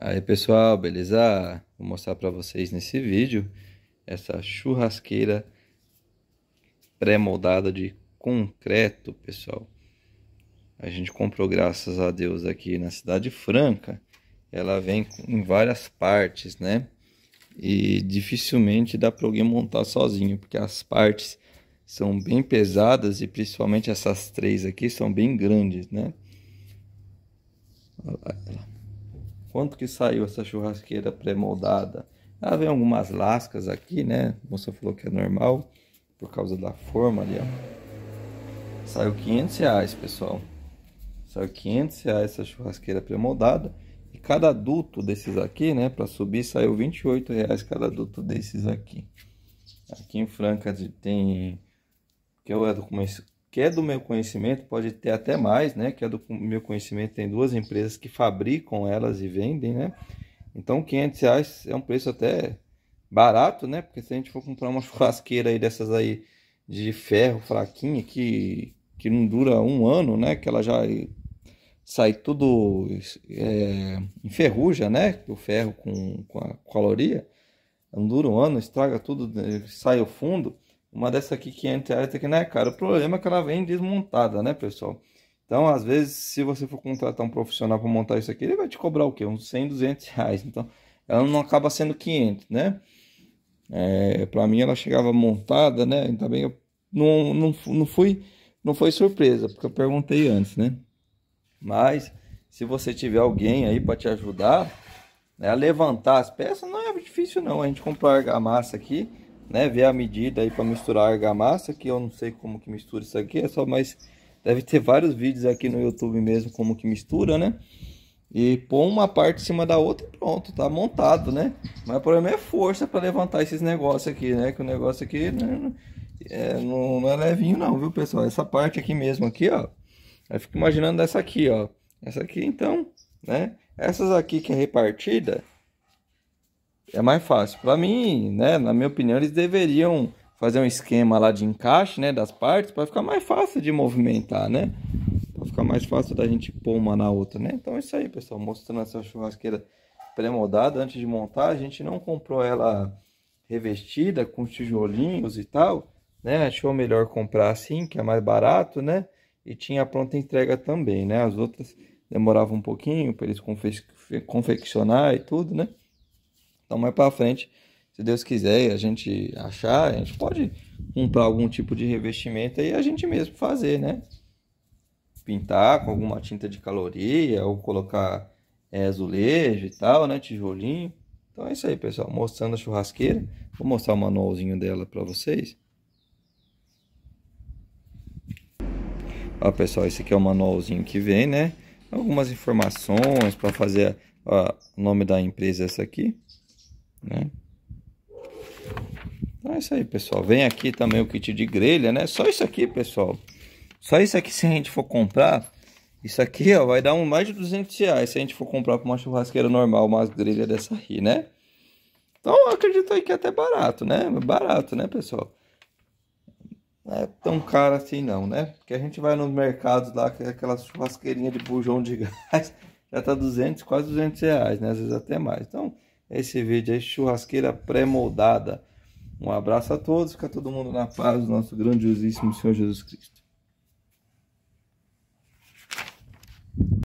Aí pessoal, beleza? Vou mostrar para vocês nesse vídeo essa churrasqueira pré-moldada de concreto, pessoal. A gente comprou, graças a Deus, aqui na Cidade Franca. Ela vem em várias partes, né? E dificilmente dá para alguém montar sozinho, porque as partes são bem pesadas e principalmente essas três aqui são bem grandes, né? Quanto que saiu essa churrasqueira pré-moldada? Ela ah, vem algumas lascas aqui, né? A moça falou que é normal, por causa da forma ali, ó. Saiu 500 reais, pessoal. Saiu 500 reais essa churrasqueira pré-moldada. E cada adulto desses aqui, né? Para subir, saiu 28 reais cada adulto desses aqui. Aqui em Franca tem... Que eu era do começo que é do meu conhecimento, pode ter até mais, né? Que é do meu conhecimento, tem duas empresas que fabricam elas e vendem, né? Então, 500 reais é um preço até barato, né? Porque se a gente for comprar uma churrasqueira aí dessas aí de ferro fraquinha, que, que não dura um ano, né? Que ela já sai tudo é, enferruja, né? O ferro com, com a caloria, não dura um ano, estraga tudo, né? sai o fundo uma dessa aqui 500 reais, essa aqui não é né, cara. O problema é que ela vem desmontada, né, pessoal? Então, às vezes, se você for contratar um profissional para montar isso aqui, ele vai te cobrar o quê? Uns 100, 200 reais. Então, ela não acaba sendo 500, né? É, para mim, ela chegava montada, né? E bem eu não, não, não, fui, não foi surpresa, porque eu perguntei antes, né? Mas, se você tiver alguém aí para te ajudar né, a levantar as peças, não é difícil não. A gente comprou a argamassa aqui né, ver a medida aí para misturar a argamassa, que eu não sei como que mistura isso aqui, é só mais deve ter vários vídeos aqui no YouTube mesmo como que mistura, né? E põe uma parte em cima da outra e pronto, tá montado, né? Mas o problema é força para levantar esses negócios aqui, né? Que o negócio aqui né, é, não, não é levinho não, viu, pessoal? Essa parte aqui mesmo aqui, ó. aí fico imaginando essa aqui, ó. Essa aqui, então, né? Essas aqui que é repartida, é mais fácil. Para mim, né, na minha opinião, eles deveriam fazer um esquema lá de encaixe, né, das partes para ficar mais fácil de movimentar, né? Para ficar mais fácil da gente pôr uma na outra, né? Então é isso aí, pessoal, mostrando essa churrasqueira pré-moldada antes de montar, a gente não comprou ela revestida com tijolinhos e tal, né? Achou melhor comprar assim, que é mais barato, né? E tinha pronta entrega também, né? As outras demoravam um pouquinho para eles confe confeccionar e tudo, né? Então, mais para frente, se Deus quiser, a gente achar, a gente pode comprar algum tipo de revestimento e a gente mesmo fazer, né? Pintar com alguma tinta de caloria ou colocar é, azulejo e tal, né? Tijolinho. Então é isso aí, pessoal. Mostrando a churrasqueira. Vou mostrar o manualzinho dela para vocês. Ó, pessoal, esse aqui é o manualzinho que vem, né? Algumas informações para fazer o nome da empresa é essa aqui. Né? Então é isso aí, pessoal. Vem aqui também o kit de grelha, né? Só isso aqui, pessoal. Só isso aqui, se a gente for comprar, isso aqui ó, vai dar um mais de 200 reais se a gente for comprar para uma churrasqueira normal, uma grelha dessa aí, né? Então eu acredito aí que é até barato, né? É barato, né, pessoal? Não é tão caro assim não, né? Porque a gente vai nos mercados lá, é aquela churrasqueirinha de bujão de gás, já tá 200, quase 200 reais, né? Às vezes até mais. Então esse vídeo aí, churrasqueira pré-moldada. Um abraço a todos, fica todo mundo na paz do nosso grandiosíssimo Senhor Jesus Cristo.